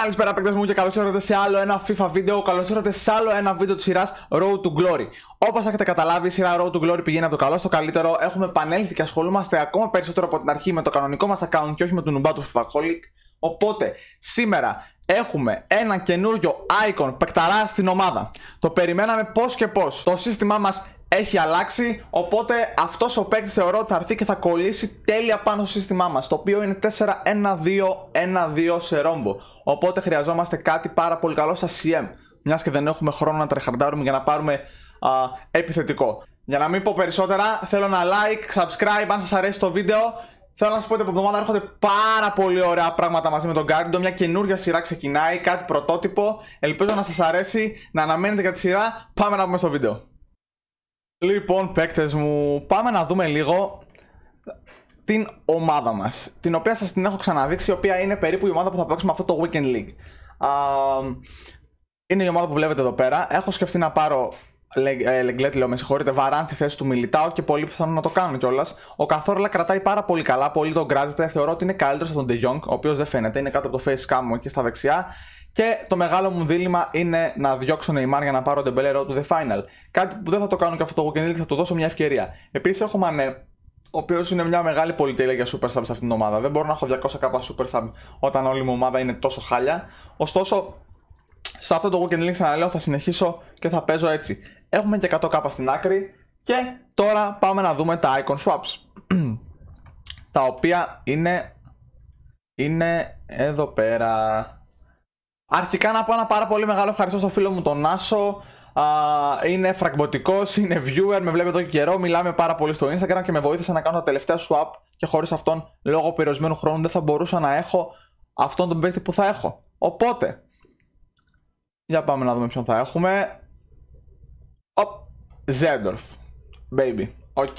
Καλησπέρα παίκτες μου και καλώς ήρθατε σε άλλο ένα FIFA βίντεο Καλώς ήρθατε σε άλλο ένα βίντεο της σειράς, Road to Glory Όπως έχετε καταλάβει η σειρά Road to Glory πηγαίνει από το καλό στο καλύτερο Έχουμε επανέλθει και ασχολούμαστε ακόμα περισσότερο από την αρχή με το κανονικό μας account Και όχι με τον νουμπά του Holic. Οπότε σήμερα έχουμε ένα καινούριο icon παικταρά στην ομάδα Το περιμέναμε πώς και πώς Το σύστημά μας έχει αλλάξει. Οπότε αυτός ο παίκτης θεωρώ ότι θα έρθει και θα κολλήσει τέλεια πάνω στο σύστημά μας. Το οποίο είναι 4-1-2-1-2 σε ρόμβο. Οπότε χρειαζόμαστε κάτι πάρα πολύ καλό στα CM. Μιας και δεν έχουμε χρόνο να τρεχαρντάρουμε για να πάρουμε α, επιθετικό. Για να μην πω περισσότερα, θέλω να like, subscribe αν σας αρέσει το βίντεο. Θέλω να σας πω ότι από εβδομάδα έρχονται πάρα πολύ ωραία πράγματα μαζί με τον Γκάρντο. Μια καινούργια σειρά ξεκινάει, κάτι πρωτότυπο. Ελπίζω να σας αρέσει, να αναμένετε για τη σειρά. Πάμε να πούμε στο βίντεο. Λοιπόν, παίκτες μου, πάμε να δούμε λίγο την ομάδα μας. Την οποία σας την έχω ξαναδείξει, η οποία είναι περίπου η ομάδα που θα παίξουμε αυτό το Weekend League. είναι η ομάδα που βλέπετε εδώ πέρα. Έχω σκεφτεί να πάρω Λεγκλέτ, ε, λέω, με συγχωρείτε, βαράνθη θέση του Μιλιτάου και πολύ πιθανό να το κάνουν κιόλας. Ο Καθόρλα κρατάει πάρα πολύ καλά, πολύ τον κράζεται. Θεωρώ ότι είναι καλύτερος από τον Ντεγιόνγκ, ο οποίος δεν φαίνεται, είναι κάτω από το face cam μου εκεί στα δεξιά. Και το μεγάλο μου δίλημα είναι να διώξω Νεϊμάρ για να πάρω τον Μπελερό του The Final. Κάτι που δεν θα το κάνω και αυτό το Weekend θα του δώσω μια ευκαιρία. Επίσης έχω Μανέ, ο οποίος είναι μια μεγάλη πολυτέλεια για Super Sub σε αυτήν την ομάδα. Δεν μπορώ να έχω 200 κάπα Super Sub όταν όλη μου ομάδα είναι τόσο χάλια. Ωστόσο, σε αυτό το Weekend Link ξαναλέω θα συνεχίσω και θα παίζω έτσι. Έχουμε και 100k στην άκρη και τώρα πάμε να δούμε τα icon swaps τα οποία είναι είναι εδώ πέρα αρχικά να πω ένα πάρα πολύ μεγάλο ευχαριστώ στο φίλο μου τον Νάσο είναι φραγμποτικό, είναι viewer, με βλέπει εδώ και καιρό, μιλάμε πάρα πολύ στο Instagram και με βοήθησε να κάνω τα τελευταία swap και χωρίς αυτόν λόγω περιορισμένου χρόνου δεν θα μπορούσα να έχω αυτόν τον παίκτη που θα έχω. Οπότε, για πάμε να δούμε ποιον θα έχουμε. Ζέντορφ. Baby. Οκ.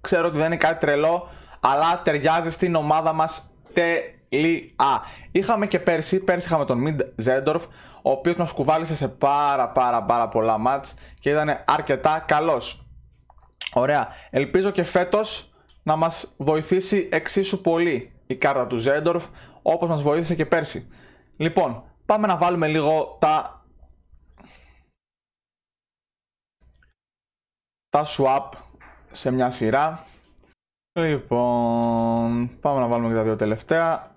Ξέρω ότι δεν είναι κάτι τρελό, αλλά ταιριάζει στην ομάδα μας τελεία. Είχαμε και πέρσι, πέρσι είχαμε τον Μιντ Ζέντορφ, ο οποίος μας κουβάλισε σε πάρα πάρα πάρα πολλά μάτς και ήταν αρκετά καλός. Ωραία. Ελπίζω και φέτος να μας βοηθήσει εξίσου πολύ η κάρτα του Ζέντορφ, όπως μας βοήθησε και πέρσι. Λοιπόν, πάμε να βάλουμε λίγο τα τα swap σε μια σειρά. Λοιπόν, πάμε να βάλουμε και τα δύο τελευταία.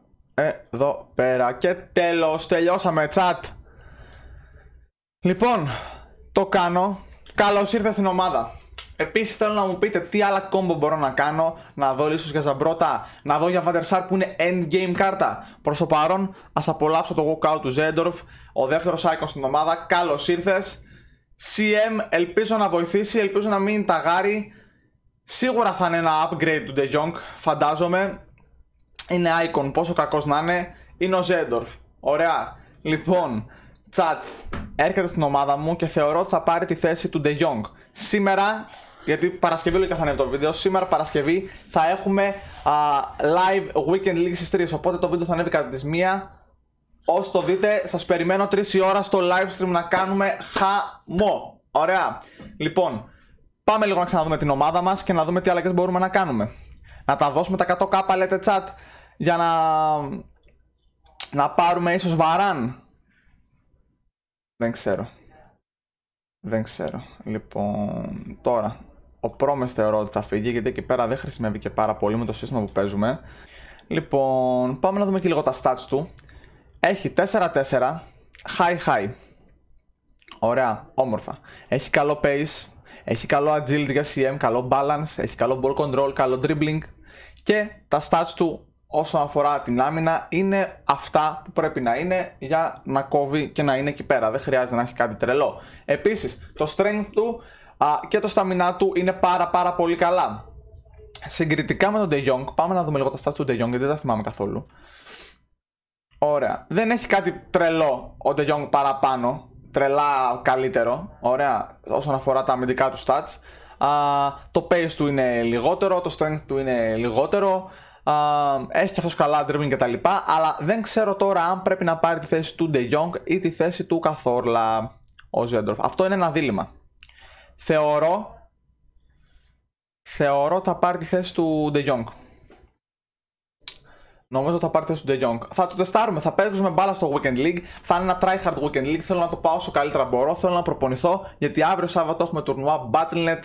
Εδώ πέρα και τέλος, τελειώσαμε chat. Λοιπόν, το κάνω. Καλώς ήρθες στην ομάδα. Επίσης, θέλω να μου πείτε τι άλλα κόμπο μπορώ να κάνω. Να δω ίσω για Ζαμπρότα, να δω για Βαντερσάρ που είναι endgame κάρτα. Προς το παρόν, ας απολαύσω το walkout του Ζέντορφ, ο δεύτερος Icon στην ομάδα. Καλώς ήρθες. CM ελπίζω να βοηθήσει, ελπίζω να μην ταγάρει. Σίγουρα θα είναι ένα upgrade του De Jong, φαντάζομαι. Είναι Icon, πόσο κακός να είναι. Είναι ο Zendorf. Ωραία. Λοιπόν, chat, έρχεται στην ομάδα μου και θεωρώ ότι θα πάρει τη θέση του De Jong. Σήμερα, γιατί Παρασκευή λογικά θα ανέβει το βίντεο, σήμερα Παρασκευή θα έχουμε live weekend league στις 3, οπότε το βίντεο θα ανέβει κατά τις 1 Όσοι το δείτε, σας περιμένω 3 η ώρα στο live stream να κάνουμε χαμό. Ωραία. Λοιπόν, πάμε λίγο να ξαναδούμε την ομάδα μας και να δούμε τι αλλαγές μπορούμε να κάνουμε. Να τα δώσουμε τα 100 k λέτε chat για να, να πάρουμε ίσως βαράν. Δεν ξέρω. Δεν ξέρω. Λοιπόν, τώρα. Ο Πρόμες θεωρώ ότι θα φύγει γιατί εκεί πέρα δεν χρησιμεύει και πάρα πολύ με το σύστημα που παίζουμε. Λοιπόν, πάμε να δούμε και λίγο τα stats του. Έχει 4-4. High-high. Ωραία, όμορφα. Έχει καλό pace. Έχει καλό agility για CM, καλό balance. Έχει καλό ball control, καλό dribbling. Και τα stats του όσον αφορά την άμυνα είναι αυτά που πρέπει να είναι για να κόβει και να είναι εκεί πέρα. Δεν χρειάζεται να έχει κάτι τρελό. Επίσης, το strength του α, και το stamina του είναι πάρα πάρα πολύ καλά. Συγκριτικά με τον De Jong, πάμε να δούμε λίγο τα stats του De Jong γιατί δεν τα θυμάμαι καθόλου. Ωραία. Δεν έχει κάτι τρελό ο De Jong παραπάνω. Τρελά καλύτερο. Ωραία. Όσον αφορά τα αμυντικά του stats. το pace του είναι λιγότερο. Το strength του είναι λιγότερο. έχει και αυτός καλά dribbling κτλ. Αλλά δεν ξέρω τώρα αν πρέπει να πάρει τη θέση του De Jong ή τη θέση του Καθόρλα ο Ζέντροφ. Αυτό είναι ένα δίλημα. Θεωρώ. Θεωρώ θα πάρει τη θέση του De Jong. Νομίζω ότι θα πάρει θέση του De Θα το τεστάρουμε, θα παίξουμε μπάλα στο Weekend League. Θα είναι ένα tryhard Weekend League. Θέλω να το πάω όσο καλύτερα μπορώ. Θέλω να προπονηθώ γιατί αύριο Σάββατο έχουμε τουρνουά Battlenet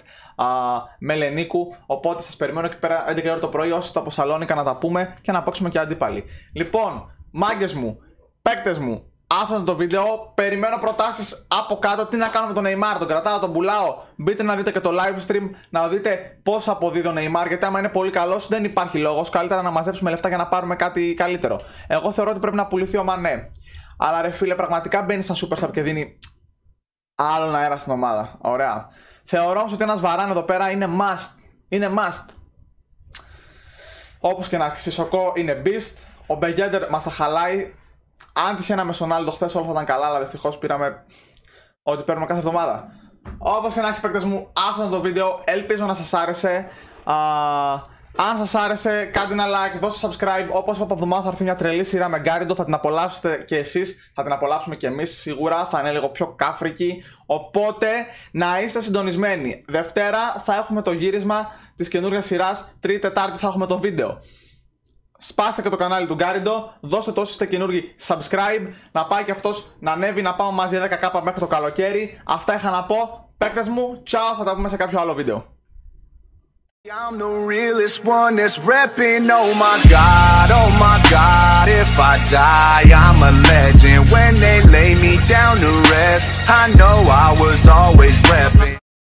α, Λενίκου, Οπότε σας περιμένω εκεί πέρα 11 ώρα το πρωί. Όσοι τα Ποσαλόνικα να τα πούμε και να παίξουμε και αντίπαλοι. Λοιπόν, μάγκες μου, παίκτες μου, αυτό το βίντεο. Περιμένω προτάσεις από κάτω. Τι να κάνω με τον Neymar. Τον κρατάω, τον πουλάω. Μπείτε να δείτε και το live stream, να δείτε πώς αποδίδει ο Neymar. Γιατί άμα είναι πολύ καλός, δεν υπάρχει λόγος. Καλύτερα να μαζέψουμε λεφτά για να πάρουμε κάτι καλύτερο. Εγώ θεωρώ ότι πρέπει να πουληθεί ο Μανέ. Αλλά ρε φίλε, πραγματικά μπαίνει σαν Super Sub και δίνει άλλον αέρα στην ομάδα. Ωραία. Θεωρώ όμως ότι ένας βαράν εδώ πέρα είναι must. Είναι must. Όπως και να χρησιμοποιώ, είναι beast. Ο Μπεγέντερ μας τα χαλάει αν στον ένα το χθες όλα θα ήταν καλά, αλλά δυστυχώς πήραμε ό,τι παίρνουμε κάθε εβδομάδα. Όπως και να έχει παίκτες μου, αυτό το βίντεο. Ελπίζω να σας άρεσε. Α, αν σας άρεσε, κάντε ένα like, δώστε subscribe. Όπως είπα, από εβδομάδα θα έρθει μια τρελή σειρά με Γκάριντο. Θα την απολαύσετε και εσείς, θα την απολαύσουμε και εμείς σίγουρα. Θα είναι λίγο πιο κάφρικη. Οπότε να είστε συντονισμένοι. Δευτέρα θα έχουμε το γύρισμα της καινούργιας σειράς. Τρίτη, Τετάρτη θα έχουμε το βίντεο σπάστε και το κανάλι του Γκάριντο, δώστε το όσοι είστε καινούργοι subscribe, να πάει και αυτός να ανέβει, να παω μαζι μαζί 10k μέχρι το καλοκαίρι. Αυτά είχα να πω, παίκτες μου, ciao, θα τα πούμε σε κάποιο άλλο βίντεο.